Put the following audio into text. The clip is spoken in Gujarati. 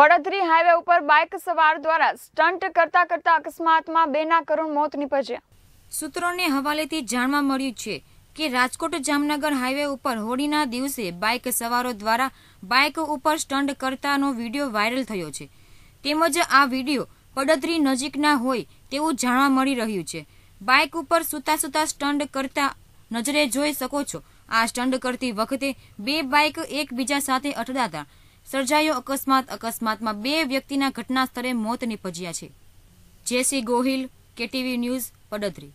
પડધરી હાઈવે ઉપર બાઇક સવાર દ્વારા સ્ટન્ટ કરતા કરતા અકસ્માતમાં બેના કરુણ મોત નીપજ્યા સૂત્રોને હવાલેથી જાણવા મળ્યું છે કે રાજકોટ જામનગર હાઈવે ઉપર હોળીના દિવસે બાઇક સવારો દ્વારા બાઇક ઉપર સ્ટન્ટ કરતાનો વિડીયો વાયરલ થયો છે તેમજ આ વિડીયો પડધરી નજીકના હોય તેવું જાણવા મળી રહ્યું છે બાઇક ઉપર સૂતા સૂતા સ્ટન્ટ કરતા નજરે જોઈ શકો છો આ સ્ટન્ટ કરતી વખતે બે બાઇક એકબીજા સાથે અથડાતા સર્જાયો અકસ્માત અકસ્માતમાં બે વ્યક્તિના ઘટના સ્થળે મોત નિપજ્યા છે જેસી ગોહિલ કેટીવી ન્યૂઝ પડદરી